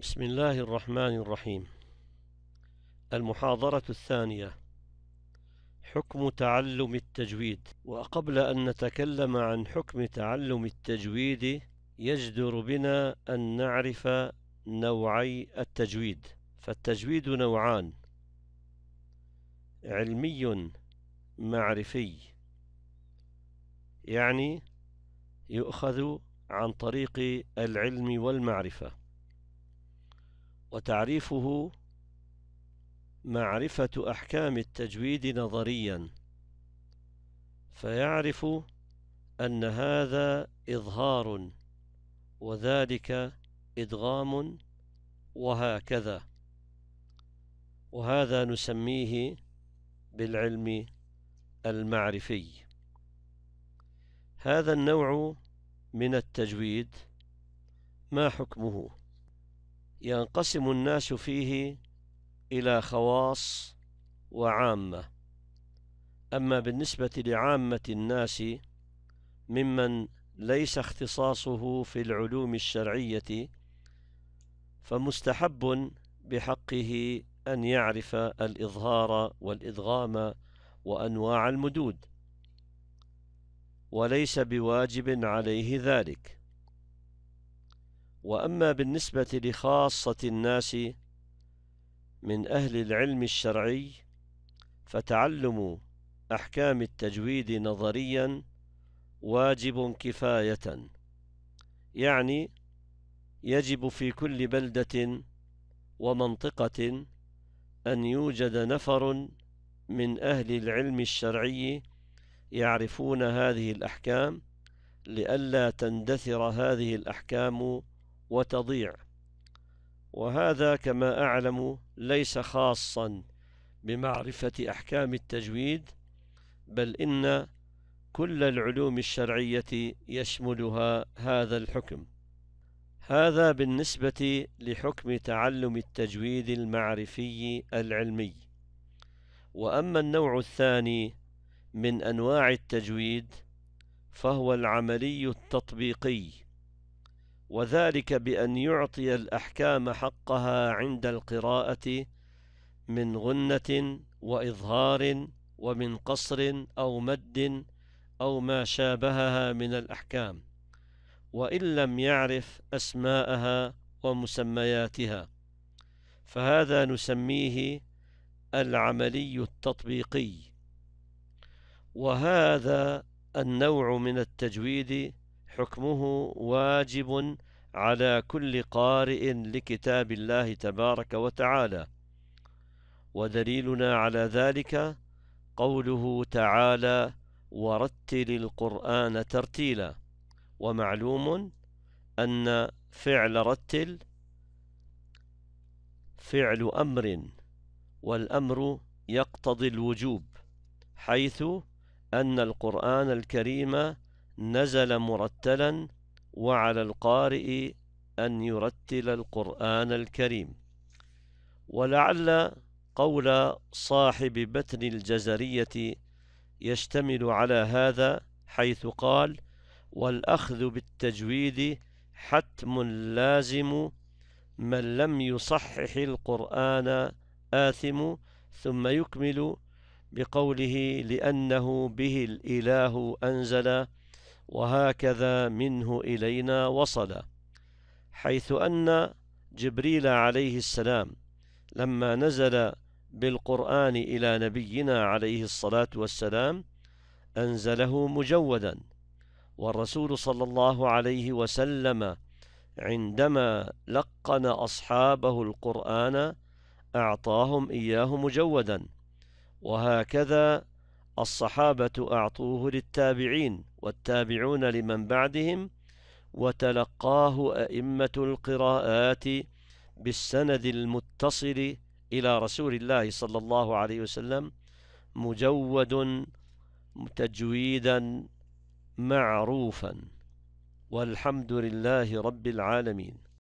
بسم الله الرحمن الرحيم المحاضرة الثانية حكم تعلم التجويد وقبل أن نتكلم عن حكم تعلم التجويد يجدر بنا أن نعرف نوعي التجويد فالتجويد نوعان علمي معرفي يعني يؤخذ عن طريق العلم والمعرفة وتعريفه معرفة أحكام التجويد نظريا فيعرف أن هذا إظهار وذلك إدغام وهكذا وهذا نسميه بالعلم المعرفي هذا النوع من التجويد ما حكمه ينقسم الناس فيه إلى خواص وعامة أما بالنسبة لعامة الناس ممن ليس اختصاصه في العلوم الشرعية فمستحب بحقه أن يعرف الإظهار والإدغام وأنواع المدود وليس بواجب عليه ذلك وأما بالنسبة لخاصة الناس من أهل العلم الشرعي فتعلم أحكام التجويد نظريا واجب كفاية يعني يجب في كل بلدة ومنطقة أن يوجد نفر من أهل العلم الشرعي يعرفون هذه الأحكام لئلا تندثر هذه الأحكام وتضيع وهذا كما أعلم ليس خاصا بمعرفة أحكام التجويد بل إن كل العلوم الشرعية يشملها هذا الحكم هذا بالنسبة لحكم تعلم التجويد المعرفي العلمي وأما النوع الثاني من أنواع التجويد فهو العملي التطبيقي وذلك بأن يعطي الأحكام حقها عند القراءة من غنة وإظهار ومن قصر أو مد أو ما شابهها من الأحكام وإن لم يعرف أسماءها ومسمياتها فهذا نسميه العملي التطبيقي وهذا النوع من التجويد حكمه واجب على كل قارئ لكتاب الله تبارك وتعالى ودليلنا على ذلك قوله تعالى ورتل القرآن ترتيلا ومعلوم أن فعل رتل فعل أمر والأمر يقتضي الوجوب حيث أن القرآن الكريم نزل مرتلا وعلى القارئ أن يرتل القرآن الكريم ولعل قول صاحب بتن الجزرية يشتمل على هذا حيث قال والأخذ بالتجويد حتم لازم من لم يصحح القرآن آثم ثم يكمل بقوله لأنه به الإله أنزل وهكذا منه إلينا وصل حيث أن جبريل عليه السلام لما نزل بالقرآن إلى نبينا عليه الصلاة والسلام أنزله مجودا والرسول صلى الله عليه وسلم عندما لقن أصحابه القرآن أعطاهم إياه مجودا وهكذا الصحابة أعطوه للتابعين والتابعون لمن بعدهم وتلقاه أئمة القراءات بالسند المتصل إلى رسول الله صلى الله عليه وسلم مجود تجويدا معروفا والحمد لله رب العالمين